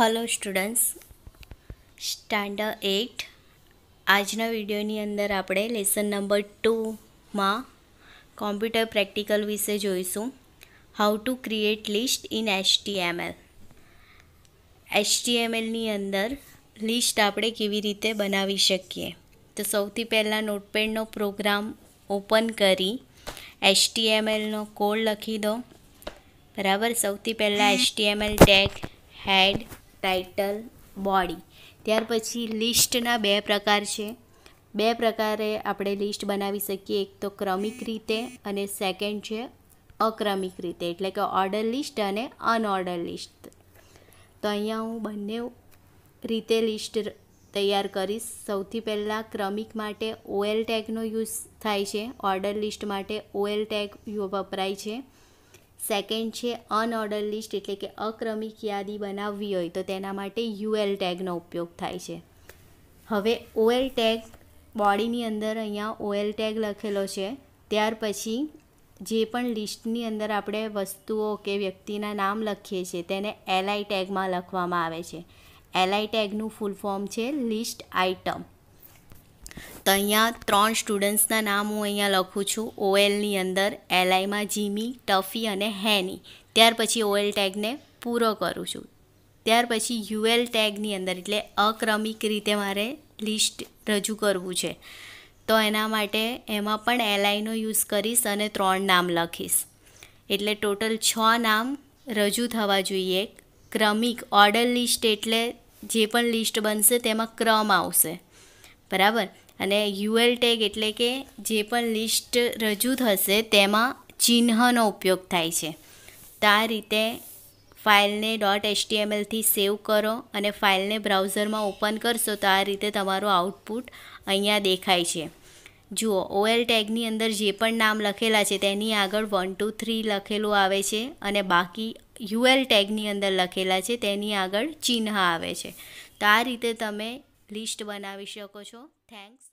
hello students standard eight આજના વિડીયોની અંદર આપણે લેસન નંબર ટુમાં કોમ્પ્યુટર પ્રેક્ટિકલ વિશે જોઈશું how to create list in HTML એચટીએમએલની અંદર લિસ્ટ આપણે કેવી રીતે બનાવી શકીએ તો સૌથી પહેલાં નોટપેડનો પ્રોગ્રામ ઓપન કરી એચટીએમએલનો કોડ લખી દો બરાબર સૌથી પહેલાં HTML tag head title body ત્યાર પછી લિસ્ટના બે પ્રકાર છે બે પ્રકારે આપણે લિસ્ટ બનાવી શકીએ એક તો ક્રમિક રીતે અને સેકન્ડ છે અક્રમિક રીતે એટલે કે ઓર્ડર લિસ્ટ અને અનઓર્ડર લિસ્ટ તો અહીંયા હું બંને રીતે લિસ્ટ તૈયાર કરીશ સૌથી પહેલાં ક્રમિક માટે ઓએલ ટેગનો યુઝ થાય છે ઓર્ડર લિસ્ટ માટે ઓએલ ટેગ વપરાય છે સેકન્ડ છે અનઓર્ડર લિસ્ટ એટલે કે અક્રમિક યાદી બનાવવી હોય તો તેના માટે યુએલ ટેગનો ઉપયોગ થાય છે હવે ઓએલ ટેગ બોડીની અંદર અહીંયા ઓએલ ટેગ લખેલો છે ત્યાર પછી જે પણ લિસ્ટની અંદર આપણે વસ્તુઓ કે વ્યક્તિના નામ લખીએ છીએ તેને એલઆઈ ટેગમાં લખવામાં આવે છે એલઆઈ ટેગનું ફૂલ ફોર્મ છે લિસ્ટ આઇટમ તો અહીંયા ત્રણ સ્ટુડન્ટ્સના નામ હું અહીંયા લખું છું ઓએલની અંદર એલઆઈમાં જીમી ટફી અને હેની ત્યાર પછી ઓએલ ટેગને પૂરો કરું છું ત્યાર પછી યુએલ ટેગની અંદર એટલે અક્રમિક રીતે મારે લિસ્ટ રજૂ કરવું છે તો એના માટે એમાં પણ એલઆઈનો યુઝ કરીશ અને ત્રણ નામ લખીશ એટલે ટોટલ છ નામ રજૂ થવા જોઈએ ક્રમિક ઓર્ડર લિસ્ટ એટલે જે પણ લિસ્ટ બનશે તેમાં ક્રમ આવશે બરાબર અને યુએલ ટેગ એટલે કે જે પણ લિસ્ટ રજૂ થશે તેમાં ચિહ્નનો ઉપયોગ થાય છે તો આ રીતે ફાઇલને ડોટ એચટીએમએલથી સેવ કરો અને ફાઇલને બ્રાઉઝરમાં ઓપન કરશો તો આ રીતે તમારું આઉટપુટ અહીંયા દેખાય છે જુઓ ઓએલ ટેગની અંદર જે પણ નામ લખેલા છે તેની આગળ વન ટુ થ્રી લખેલું આવે છે અને બાકી યુએલ ટેગની અંદર લખેલા છે તેની આગળ ચિહ્ન આવે છે તો આ રીતે તમે લિસ્ટ બનાવી શકો છો થેન્ક્સ